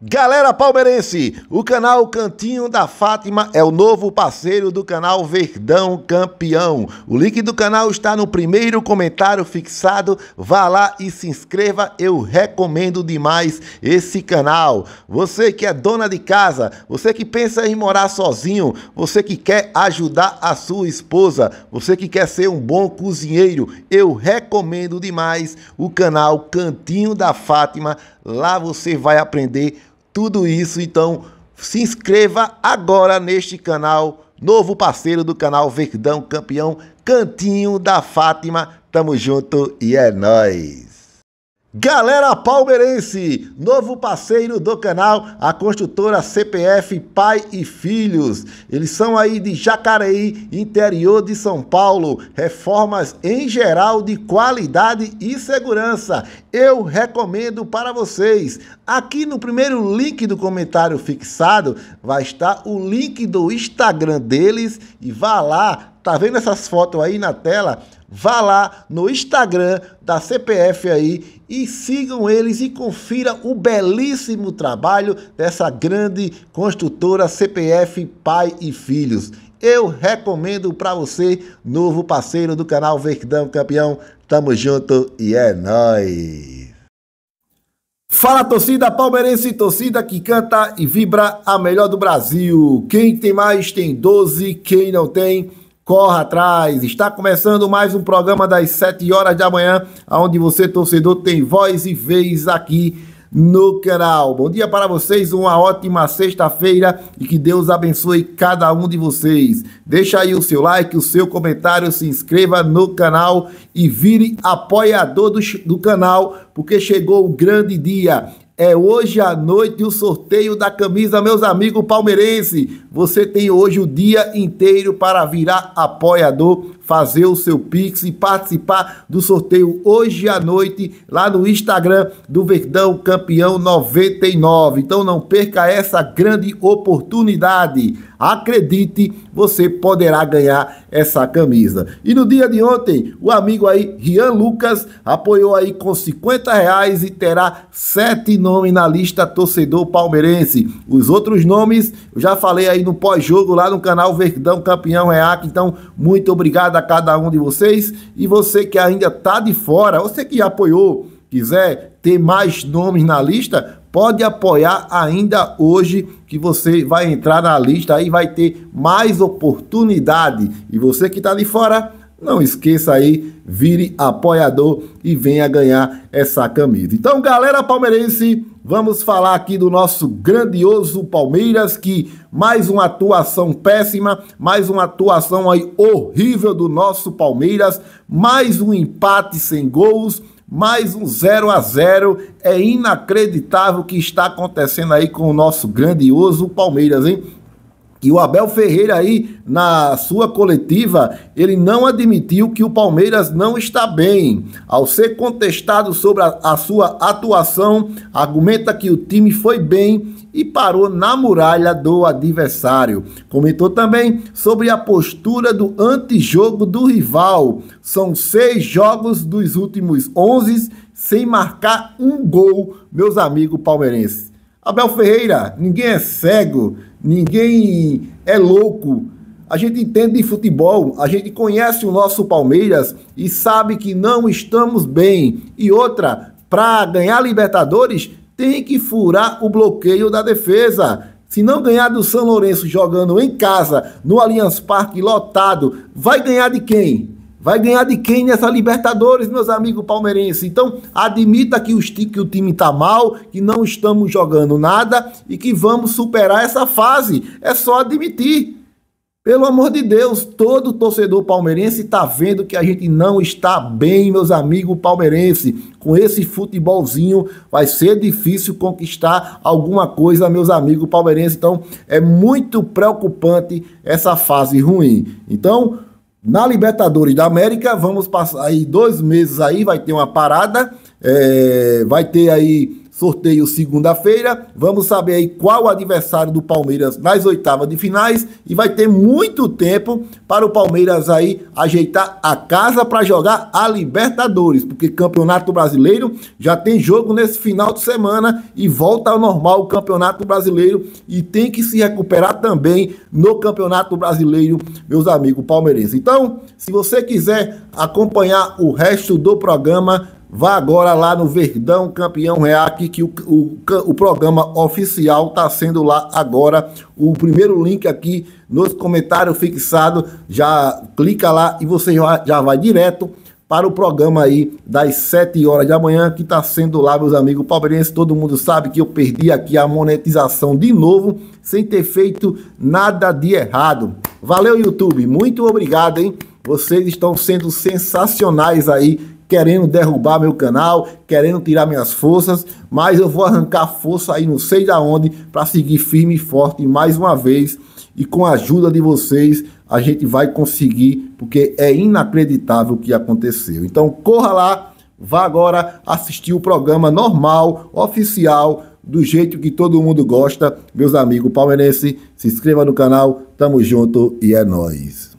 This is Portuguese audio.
Galera palmeirense, o canal Cantinho da Fátima é o novo parceiro do canal Verdão Campeão. O link do canal está no primeiro comentário fixado. Vá lá e se inscreva, eu recomendo demais esse canal. Você que é dona de casa, você que pensa em morar sozinho, você que quer ajudar a sua esposa, você que quer ser um bom cozinheiro, eu recomendo demais o canal Cantinho da Fátima. Lá você vai aprender tudo isso, então se inscreva agora neste canal, novo parceiro do canal Verdão Campeão, Cantinho da Fátima. Tamo junto e é nós. Galera palmeirense, novo parceiro do canal, a construtora CPF Pai e Filhos. Eles são aí de Jacareí, interior de São Paulo. Reformas em geral de qualidade e segurança. Eu recomendo para vocês. Aqui no primeiro link do comentário fixado vai estar o link do Instagram deles e vá lá Tá vendo essas fotos aí na tela? Vá lá no Instagram da CPF aí e sigam eles e confira o belíssimo trabalho dessa grande construtora CPF Pai e Filhos. Eu recomendo para você, novo parceiro do canal Verdão Campeão. Tamo junto e é nóis! Fala torcida palmeirense, torcida que canta e vibra a melhor do Brasil. Quem tem mais tem 12, quem não tem corra atrás. Está começando mais um programa das 7 horas da manhã, onde você, torcedor, tem voz e vez aqui no canal. Bom dia para vocês, uma ótima sexta-feira e que Deus abençoe cada um de vocês. Deixa aí o seu like, o seu comentário, se inscreva no canal e vire apoiador do, do canal, porque chegou o grande dia. É hoje à noite o sorteio da camisa, meus amigos palmeirense. Você tem hoje o dia inteiro para virar apoiador fazer o seu Pix e participar do sorteio hoje à noite lá no Instagram do Verdão Campeão 99. Então não perca essa grande oportunidade. Acredite, você poderá ganhar essa camisa. E no dia de ontem, o amigo aí, Rian Lucas, apoiou aí com 50 reais e terá sete nomes na lista torcedor palmeirense. Os outros nomes, eu já falei aí no pós-jogo lá no canal Verdão Campeão Reac. Então, muito obrigado a cada um de vocês. E você que ainda está de fora, você que apoiou, quiser ter mais nomes na lista, pode apoiar ainda hoje que você vai entrar na lista aí vai ter mais oportunidade. E você que está de fora, não esqueça aí, vire apoiador e venha ganhar essa camisa. Então, galera palmeirense, vamos falar aqui do nosso grandioso Palmeiras, que mais uma atuação péssima, mais uma atuação aí horrível do nosso Palmeiras, mais um empate sem gols, mais um 0 a 0 É inacreditável o que está acontecendo aí com o nosso grandioso Palmeiras, hein? E o Abel Ferreira aí, na sua coletiva, ele não admitiu que o Palmeiras não está bem. Ao ser contestado sobre a, a sua atuação, argumenta que o time foi bem e parou na muralha do adversário. Comentou também sobre a postura do antijogo do rival. São seis jogos dos últimos onze sem marcar um gol, meus amigos palmeirenses. Abel Ferreira, ninguém é cego ninguém é louco. A gente entende de futebol, a gente conhece o nosso Palmeiras e sabe que não estamos bem. E outra, para ganhar Libertadores, tem que furar o bloqueio da defesa. Se não ganhar do São Lourenço jogando em casa, no Allianz Parque lotado, vai ganhar de quem? Vai ganhar de quem nessa Libertadores, meus amigos palmeirenses? Então, admita que, o time está mal, que não estamos jogando nada e que vamos superar essa fase. É só admitir. Pelo amor de Deus, todo torcedor palmeirense está vendo que a gente não está bem, meus amigos palmeirenses. Com esse futebolzinho vai ser difícil conquistar alguma coisa, meus amigos palmeirenses. Então, é muito preocupante essa fase ruim. Então, na Libertadores da América, vamos passar aí dois meses aí, vai ter uma parada, é, vai ter aí Sorteio segunda-feira. Vamos saber aí qual o adversário do Palmeiras nas oitavas de finais e vai ter muito tempo para o Palmeiras aí ajeitar a casa para jogar a Libertadores, porque Campeonato Brasileiro já tem jogo nesse final de semana e volta ao normal o Campeonato Brasileiro e tem que se recuperar também no Campeonato Brasileiro, meus amigos palmeirenses. Então, se você quiser acompanhar o resto do programa, Vá agora lá no Verdão Campeão React, que o, o, o programa oficial está sendo lá agora. O primeiro link aqui nos comentários fixado, já clica lá e você já, já vai direto para o programa aí das 7 horas da manhã, que está sendo lá, meus amigos palmeirenses. Todo mundo sabe que eu perdi aqui a monetização de novo, sem ter feito nada de errado. Valeu, YouTube. Muito obrigado, hein? Vocês estão sendo sensacionais aí querendo derrubar meu canal, querendo tirar minhas forças, mas eu vou arrancar força aí não sei da onde para seguir firme e forte mais uma vez e com a ajuda de vocês a gente vai conseguir, porque é inacreditável o que aconteceu. Então corra lá, vá agora assistir o programa normal, oficial, do jeito que todo mundo gosta. Meus amigos palmeirenses, se inscreva no canal, tamo junto e é nós.